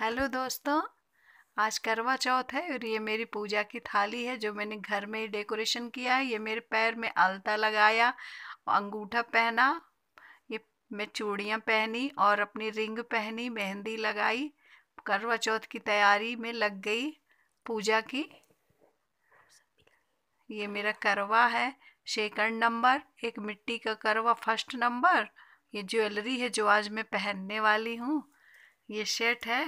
hello दोस्तों आज करवा चौथ है और ये मेरी पूजा की थाली है जो मैंने घर में ही डेकोरेशन किया है ये मेरे पैर में आलता लगाया अंगूठा पहना ये मैं चूड़ियाँ पहनी और अपनी रिंग पहनी मेहंदी लगाई करवा चौथ की तैयारी में लग गई पूजा की ये मेरा करवा है सेकंड नंबर एक मिट्टी का करवा फर्स्ट नंबर ये ज्वेलरी है जो आज मैं पहनने वाली हूँ ये सेट है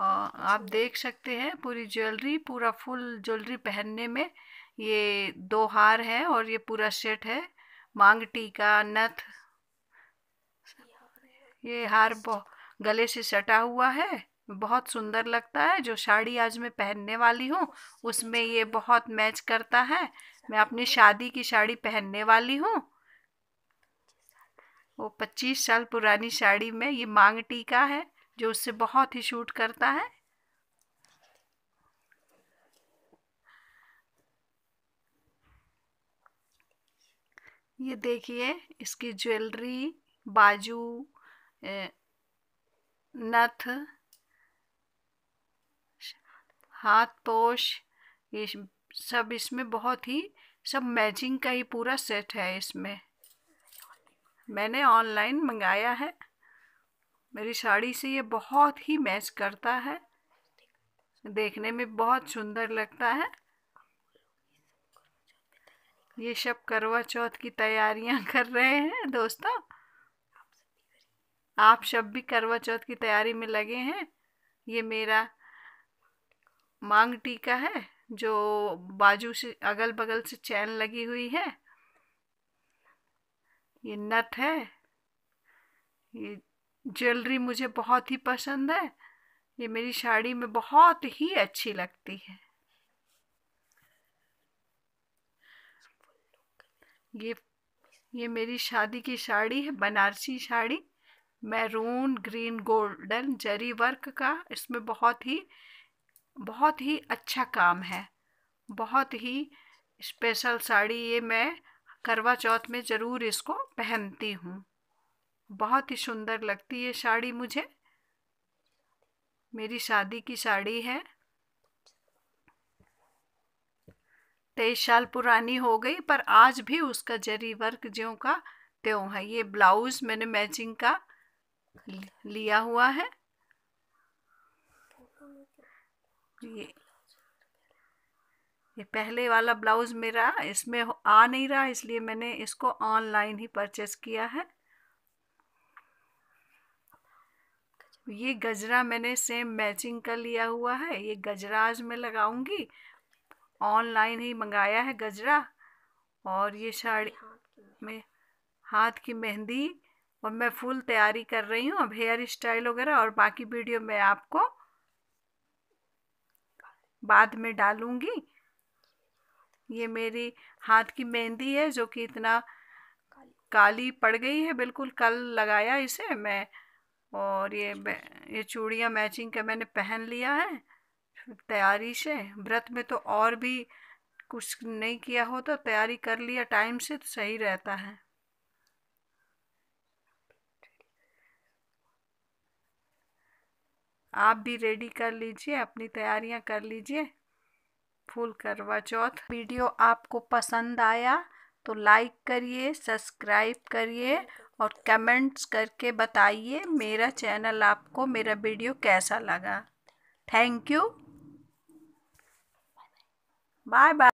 आप देख सकते हैं पूरी ज्वेलरी पूरा फुल ज्वेलरी पहनने में ये दो हार है और ये पूरा सेट है मांग टीका नथ ये हार गले से सटा हुआ है बहुत सुंदर लगता है जो साड़ी आज मैं पहनने वाली हूँ उसमें ये बहुत मैच करता है मैं अपनी शादी की साड़ी पहनने वाली हूँ वो पच्चीस साल पुरानी साड़ी में ये मांग टीका है जो उससे बहुत ही शूट करता है ये देखिए इसकी ज्वेलरी बाजू नथ हाथ पोश ये सब इसमें बहुत ही सब मैचिंग का ही पूरा सेट है इसमें मैंने ऑनलाइन मंगाया है मेरी साड़ी से ये बहुत ही मैच करता है देखने में बहुत सुंदर लगता है ये सब करवा चौथ की तैयारियां कर रहे हैं दोस्तों आप सब भी करवा चौथ की तैयारी में लगे हैं ये मेरा मांग टीका है जो बाजू से अगल बगल से चैन लगी हुई है ये नथ है ये ज्वेलरी मुझे बहुत ही पसंद है ये मेरी साड़ी में बहुत ही अच्छी लगती है ये ये मेरी शादी की साड़ी है Banarasi sari maroon green golden zari work का इसमें बहुत ही बहुत ही अच्छा काम है बहुत ही स्पेशल साड़ी ये मैं करवा चौथ में ज़रूर इसको पहनती हूँ बहुत ही सुंदर लगती है साड़ी मुझे मेरी शादी की साड़ी है तेईस साल पुरानी हो गई पर आज भी उसका जरी वर्क ज्यों का त्यों है ये ब्लाउज मैंने मैचिंग का लिया हुआ है ये ये पहले वाला ब्लाउज मेरा इसमें आ नहीं रहा इसलिए मैंने इसको ऑनलाइन ही परचेस किया है ये गजरा मैंने सेम मैचिंग का लिया हुआ है ये गजरा आज मैं लगाऊंगी ऑनलाइन ही मंगाया है गजरा और ये साड़ी में हाथ की मेहंदी और मैं फुल तैयारी कर रही हूँ अब हेयर स्टाइल वगैरह और बाकी वीडियो मैं आपको बाद में डालूँगी ये मेरी हाथ की मेहंदी है जो कि इतना काली पड़ गई है बिल्कुल कल लगाया इसे मैं और ये ये चूड़ियाँ मैचिंग का मैंने पहन लिया है तैयारी से व्रत में तो और भी कुछ नहीं किया हो तो तैयारी कर लिया टाइम से तो सही रहता है आप भी रेडी कर लीजिए अपनी तैयारियां कर लीजिए फुल करवा चौथ वीडियो आपको पसंद आया तो लाइक करिए सब्सक्राइब करिए और कमेंट्स करके बताइए मेरा चैनल आपको मेरा वीडियो कैसा लगा थैंक यू बाय बाय